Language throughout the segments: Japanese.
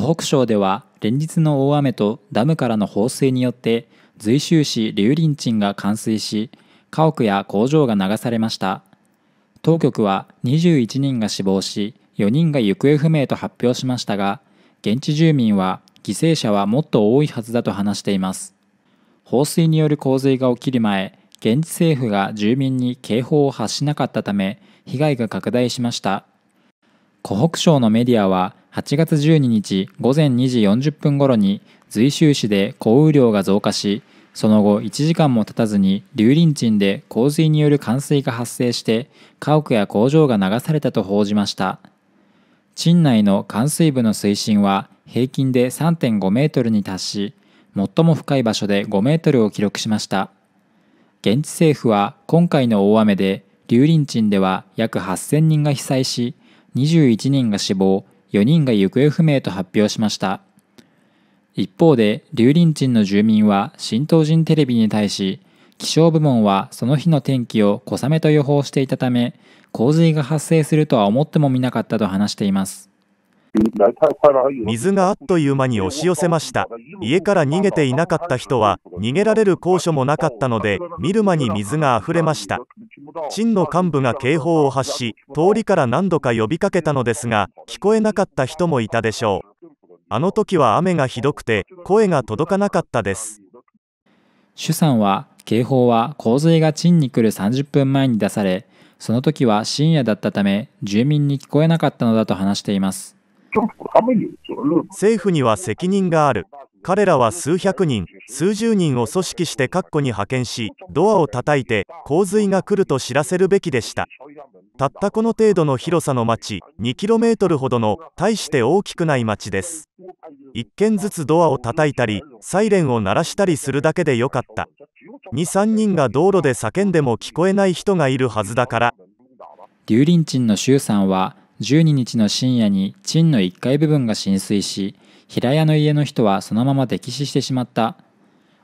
湖北省では連日の大雨とダムからの放水によって随州市龍林鎮が冠水し家屋や工場が流されました当局は21人が死亡し4人が行方不明と発表しましたが現地住民は犠牲者はもっと多いはずだと話しています放水による洪水が起きる前現地政府が住民に警報を発しなかったため被害が拡大しました湖北省のメディアは8月12日午前2時40分ごろに随州市で降雨量が増加しその後1時間も経たずに龍林鎮で洪水による冠水が発生して家屋や工場が流されたと報じました鎮内の冠水部の水深は平均で3.5メートルに達し最も深い場所で5メートルを記録しました現地政府は今回の大雨で龍林鎮では約8000人が被災し21人が死亡4人が行方不明と発表しました一方で竜林鎮の住民は新東人テレビに対し気象部門はその日の天気を小雨と予報していたため洪水が発生するとは思ってもみなかったと話しています水があっという間に押し寄せました家から逃げていなかった人は逃げられる高所もなかったので見る間に水があふれました真の幹部が警報を発し通りから何度か呼びかけたのですが聞こえなかった人もいたでしょうあの時は雨がひどくて声が届かなかったです主さんは警報は洪水が鎮に来る30分前に出されその時は深夜だったため住民に聞こえなかったのだと話しています政府には責任がある彼らは数百人、数十人を組織して括弧に派遣し、ドアを叩いて、洪水が来ると知らせるべきでした。たったこの程度の広さの町、2km ほどの、大して大きくない町です。1軒ずつドアを叩いたり、サイレンを鳴らしたりするだけでよかった。2、3人が道路で叫んでも聞こえない人がいるはずだから。劉林鎮の衆参は、12日の深夜に陳の1階部分が浸水し、平屋の家の人はそのまま溺死してしまった。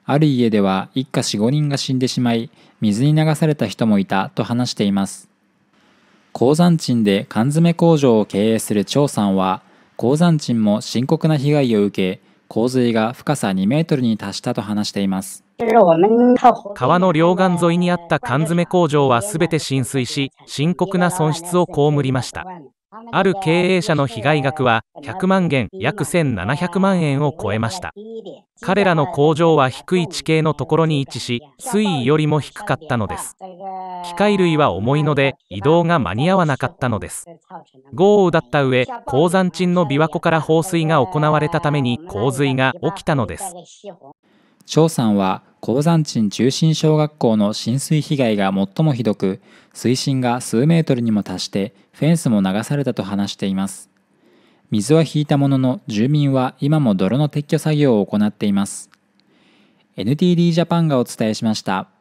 ある家では一家4、5人が死んでしまい、水に流された人もいたと話しています。鉱山鎮で缶詰工場を経営する張さんは、鉱山鎮も深刻な被害を受け、洪水が深さ2メートルに達したと話しています。川の両岸沿いにあった缶詰工場は全て浸水し、深刻な損失を被りました。ある経営者の被害額は100万元約1700万円を超えました彼らの工場は低い地形のところに位置し水位よりも低かったのです機械類は重いので移動が間に合わなかったのです豪雨だった上鉱山鎮の琵琶湖から放水が行われたために洪水が起きたのです張さんは鉱山鎮中心小学校の浸水被害が最もひどく、水深が数メートルにも達してフェンスも流されたと話しています。水は引いたものの住民は今も泥の撤去作業を行っています。NTD ジャパンがお伝えしました。